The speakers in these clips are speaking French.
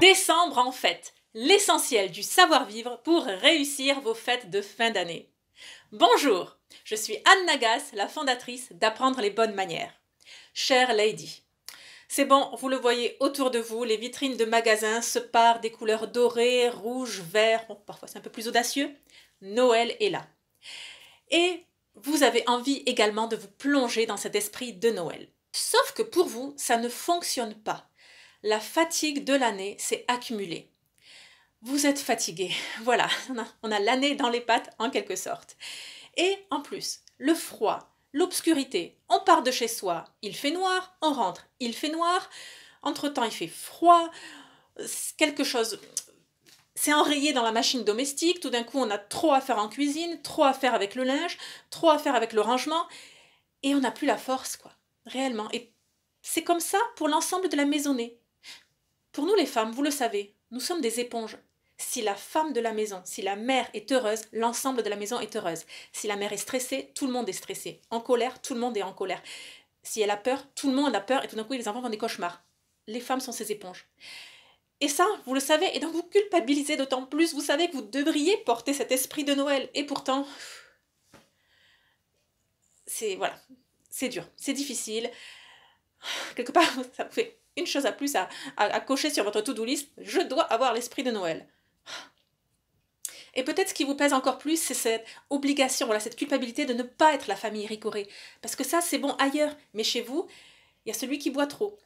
Décembre en fête, l'essentiel du savoir-vivre pour réussir vos fêtes de fin d'année. Bonjour, je suis Anne Nagas, la fondatrice d'Apprendre les bonnes manières. Chère Lady, c'est bon, vous le voyez autour de vous, les vitrines de magasins se parent des couleurs dorées, rouges, verts, parfois c'est un peu plus audacieux. Noël est là. Et vous avez envie également de vous plonger dans cet esprit de Noël. Sauf que pour vous, ça ne fonctionne pas la fatigue de l'année s'est accumulée. Vous êtes fatigué. Voilà, on a, l'année dans les pattes en quelque sorte. Et en plus, le froid, l'obscurité, on part de chez soi, il fait noir, on rentre, il fait noir, entre-temps il fait froid, quelque chose s'est enrayé dans la machine domestique, tout d'un coup on a trop à faire en cuisine, trop à faire avec le linge, trop à faire avec le rangement, et on n'a plus la force, quoi, réellement. Et c'est comme ça pour l'ensemble de la maisonnée. Pour nous les femmes, vous le savez, nous sommes des éponges. Si la femme de la maison, si la mère est heureuse, l'ensemble de la maison est heureuse. Si la mère est stressée, tout le monde est stressé. En colère, tout le monde est en colère. Si elle a peur, tout le monde a peur et tout d'un coup les enfants font des cauchemars. Les femmes sont ces éponges. Et ça, vous le savez, et donc vous culpabilisez d'autant plus, vous savez que vous devriez porter cet esprit de Noël. Et pourtant, c'est voilà, c'est dur, c'est difficile. Quelque part, ça fait une chose à plus à, cocher sur votre to-do list, je dois avoir l'esprit de Noël. Et peut-être ce qui vous pèse encore plus, c'est cette obligation, voilà, cette culpabilité de ne pas être la famille Ricoré. Parce que ça, c'est bon ailleurs, mais chez vous, il y a celui qui boit trop.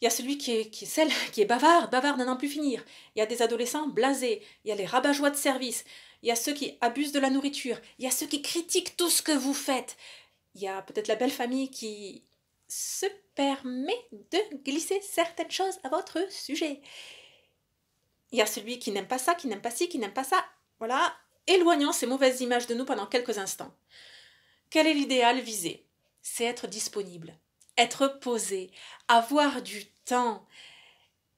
Il y a celui qui est, qui celle qui est bavard, bavard n'en plus finir. Il y a des adolescents blasés, il y a les rabat-joie de service, il y a ceux qui abusent de la nourriture, il y a ceux qui critiquent tout ce que vous faites. Il y a peut-être la belle famille qui se permet de glisser certaines choses à votre sujet. Il y a celui qui n'aime pas ça, qui n'aime pas ci, qui n'aime pas ça. Voilà, éloignons ces mauvaises images de nous pendant quelques instants. Quel est l'idéal visé C'est être disponible, être posé, avoir du temps.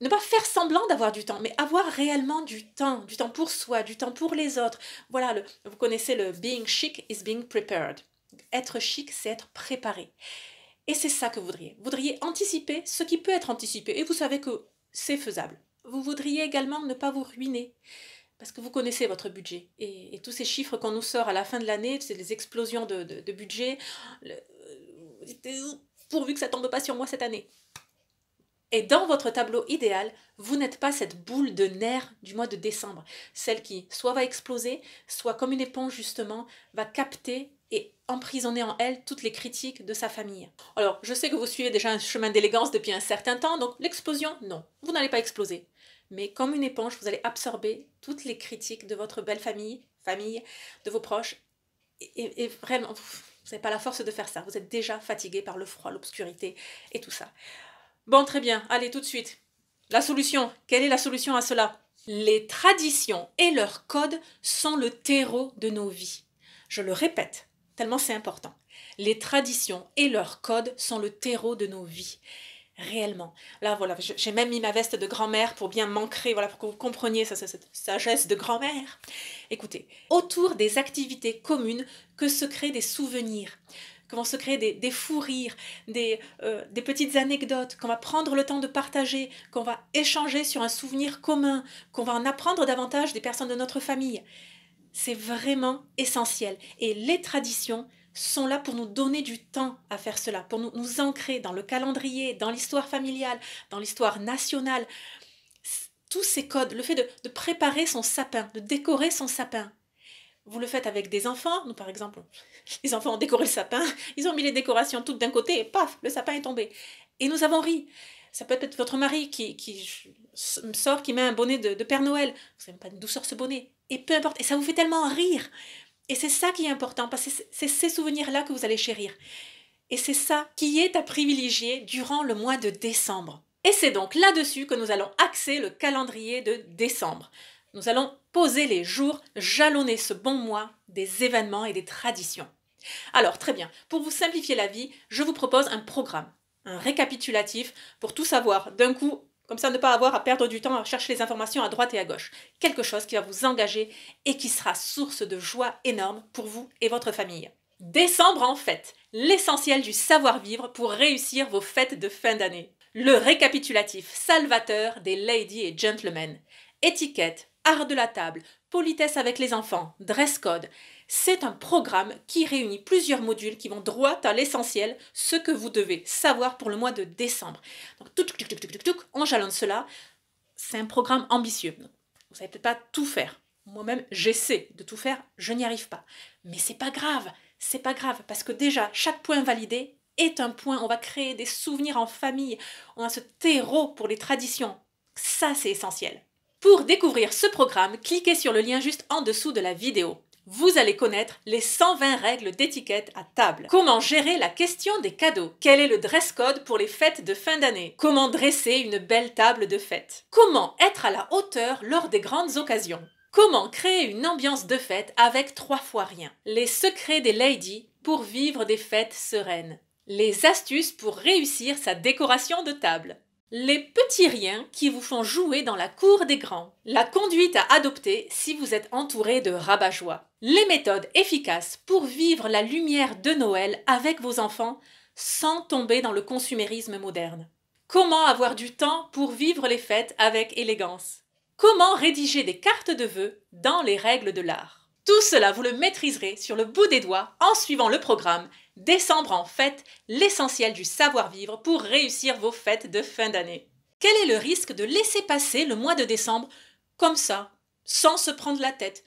Ne pas faire semblant d'avoir du temps, mais avoir réellement du temps, du temps pour soi, du temps pour les autres. Voilà, vous connaissez le being chic is being prepared. Être chic, c'est être préparé. Et c'est ça que vous voudriez. Vous voudriez anticiper ce qui peut être anticipé. Et vous savez que c'est faisable. Vous voudriez également ne pas vous ruiner. Parce que vous connaissez votre budget. Et, tous ces chiffres qu'on nous sort à la fin de l'année, c'est des explosions de, budget. Euh, pourvu que ça tombe pas sur moi cette année. Et dans votre tableau idéal, vous n'êtes pas cette boule de nerfs du mois de décembre, celle qui soit va exploser, soit comme une éponge justement, va capter et emprisonner en elle toutes les critiques de sa famille. Alors, je sais que vous suivez déjà un chemin d'élégance depuis un certain temps, donc l'explosion, non, vous n'allez pas exploser. Mais comme une éponge, vous allez absorber toutes les critiques de votre belle famille, famille, de vos proches, et, vraiment, vous n'avez pas la force de faire ça, vous êtes déjà fatigué par le froid, l'obscurité et tout ça. Bon, très bien, allez tout de suite. La solution, quelle est la solution à cela Les traditions et leurs codes sont le terreau de nos vies. Je le répète, tellement c'est important. Les traditions et leurs codes sont le terreau de nos vies. Réellement. Là, voilà, j'ai même mis ma veste de grand-mère pour bien m'ancrer, voilà, pour que vous compreniez cette sagesse de grand-mère. Écoutez, autour des activités communes que se créent des souvenirs comment se créer des, des fous rires, euh, des petites anecdotes, qu'on va prendre le temps de partager, qu'on va échanger sur un souvenir commun, qu'on va en apprendre davantage des personnes de notre famille c'est vraiment essentiel. Et les traditions sont là pour nous donner du temps à faire cela, pour nous, nous ancrer dans le calendrier, dans l'histoire familiale, dans l'histoire nationale. Tous ces codes, le fait de, préparer son sapin, de décorer son sapin, vous le faites avec des enfants. Nous, par exemple, les enfants ont décoré le sapin, ils ont mis les décorations toutes d'un côté et paf, le sapin est tombé. Et nous avons ri. Ça peut être votre mari qui, qui sort, qui met un bonnet de, Père Noël. Vous savez pas d'où sort ce bonnet et peu importe, et ça vous fait tellement rire. Et c'est ça qui est important, parce que c'est ces souvenirs-là que vous allez chérir. Et c'est ça qui est à privilégier durant le mois de décembre. Et c'est donc là-dessus que nous allons axer le calendrier de décembre. Nous allons poser les jours, jalonner ce bon mois des événements et des traditions. Alors très bien, pour vous simplifier la vie, je vous propose un programme, un récapitulatif pour tout savoir d'un coup comme ça, ne pas avoir à perdre du temps à chercher les informations à droite et à gauche. Quelque chose qui va vous engager et qui sera source de joie énorme pour vous et votre famille. Décembre en fait l'essentiel du savoir-vivre pour réussir vos fêtes de fin d'année. Le récapitulatif salvateur des ladies et gentlemen. Étiquette, art de la table, politesse avec les enfants, dress code, c'est un programme qui réunit plusieurs modules qui vont droit à l'essentiel, ce que vous devez savoir pour le mois de décembre. Donc, tout, tout, tout, on jalonne cela. C'est un programme ambitieux. Vous savez peut-être pas tout faire. Moi-même, j'essaie de tout faire, je n'y arrive pas. Mais c'est pas grave, c'est pas grave, parce que déjà, chaque point validé est un point. On va créer des souvenirs en famille. On a ce terreau pour les traditions. Ça, c'est essentiel. Pour découvrir ce programme, cliquez sur le lien juste en dessous de la vidéo vous allez connaître les 120 règles d'étiquette à table. Comment gérer la question des cadeaux Quel est le dress code pour les fêtes de fin d'année Comment dresser une belle table de fête Comment être à la hauteur lors des grandes occasions Comment créer une ambiance de fête avec trois fois rien Les secrets des ladies pour vivre des fêtes sereines. Les astuces pour réussir sa décoration de table. Les petits riens qui vous font jouer dans la cour des grands. La conduite à adopter si vous êtes entouré de rabat-joie. Les méthodes efficaces pour vivre la lumière de Noël avec vos enfants sans tomber dans le consumérisme moderne. Comment avoir du temps pour vivre les fêtes avec élégance. Comment rédiger des cartes de vœux dans les règles de l'art. Tout cela, vous le maîtriserez sur le bout des doigts en suivant le programme Décembre en fête, l'essentiel du savoir-vivre pour réussir vos fêtes de fin d'année. Quel est le risque de laisser passer le mois de décembre comme ça, sans se prendre la tête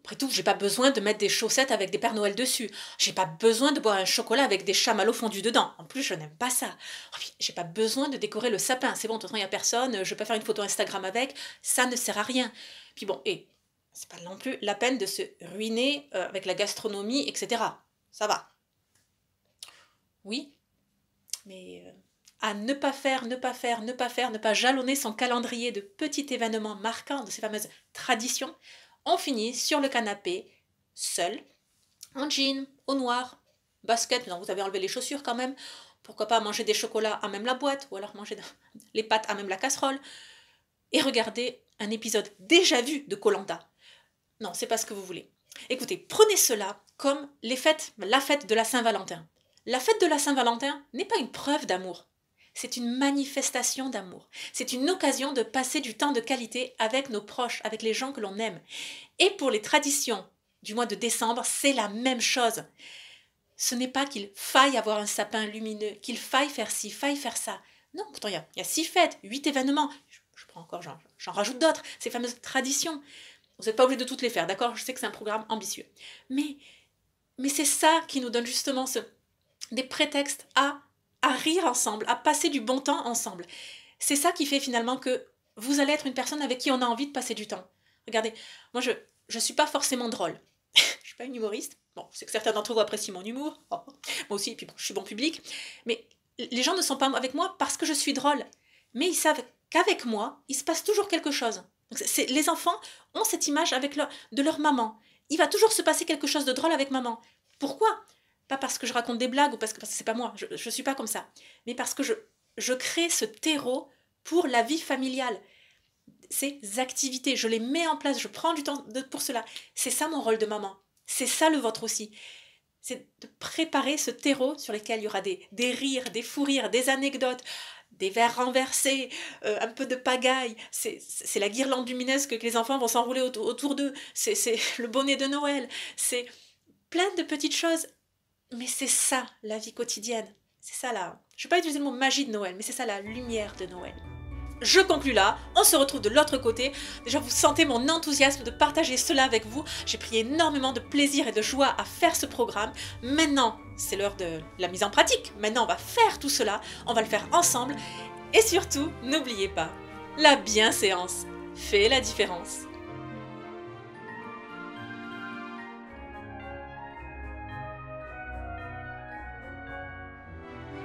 Après tout, j'ai pas besoin de mettre des chaussettes avec des Pères Noël dessus. J'ai pas besoin de boire un chocolat avec des chamallows fondus dedans. En plus, je n'aime pas ça. Oh, j'ai pas besoin de décorer le sapin. C'est bon, de toute façon, il a personne. Je peux faire une photo Instagram avec. Ça ne sert à rien. Puis bon, et c'est pas non plus la peine de se ruiner euh, avec la gastronomie, etc. Ça va oui, mais euh, à ne pas faire, ne pas faire, ne pas faire, ne pas jalonner son calendrier de petits événements marquants, de ces fameuses traditions, on finit sur le canapé, seul, en jean, au noir, basket, non, vous avez enlevé les chaussures quand même, pourquoi pas manger des chocolats à même la boîte, ou alors manger les pâtes à même la casserole, et regarder un épisode déjà vu de Colanda. Non, c'est pas ce que vous voulez. Écoutez, prenez cela comme les fêtes, la fête de la Saint-Valentin. La fête de la Saint-Valentin n'est pas une preuve d'amour, c'est une manifestation d'amour. C'est une occasion de passer du temps de qualité avec nos proches, avec les gens que l'on aime. Et pour les traditions du mois de décembre, c'est la même chose. Ce n'est pas qu'il faille avoir un sapin lumineux, qu'il faille faire ci, faille faire ça. Non, il y, a, y a six fêtes, huit événements. Je, prends encore, j'en rajoute d'autres, ces fameuses traditions. Vous n'êtes pas obligé de toutes les faire, d'accord Je sais que c'est un programme ambitieux. Mais, mais c'est ça qui nous donne justement ce, des prétextes à, à rire ensemble, à passer du bon temps ensemble. C'est ça qui fait finalement que vous allez être une personne avec qui on a envie de passer du temps. Regardez, moi je ne suis pas forcément drôle. je suis pas une humoriste. Bon, c'est que certains d'entre vous apprécient mon humour. Oh. moi aussi, et puis bon, je suis bon public. Mais les gens ne sont pas avec moi parce que je suis drôle. Mais ils savent qu'avec moi, il se passe toujours quelque chose. les enfants ont cette image avec leur, de leur maman. Il va toujours se passer quelque chose de drôle avec maman. Pourquoi pas parce que je raconte des blagues ou parce que, ce n'est c'est pas moi, je, ne suis pas comme ça, mais parce que je, je crée ce terreau pour la vie familiale. Ces activités, je les mets en place, je prends du temps pour cela. C'est ça mon rôle de maman. C'est ça le vôtre aussi. C'est de préparer ce terreau sur lequel il y aura des, des rires, des fous rires, des anecdotes, des verres renversés, euh, un peu de pagaille. C'est la guirlande lumineuse que, les enfants vont s'enrouler autour, autour d'eux. C'est le bonnet de Noël. C'est plein de petites choses mais c'est ça, la vie quotidienne. C'est ça là. Je ne vais pas utiliser le mot magie de Noël, mais c'est ça la lumière de Noël. Je conclus là, on se retrouve de l'autre côté. Déjà, vous sentez mon enthousiasme de partager cela avec vous. J'ai pris énormément de plaisir et de joie à faire ce programme. Maintenant, c'est l'heure de la mise en pratique. Maintenant, on va faire tout cela, on va le faire ensemble. Et surtout, n'oubliez pas, la bienséance fait la différence.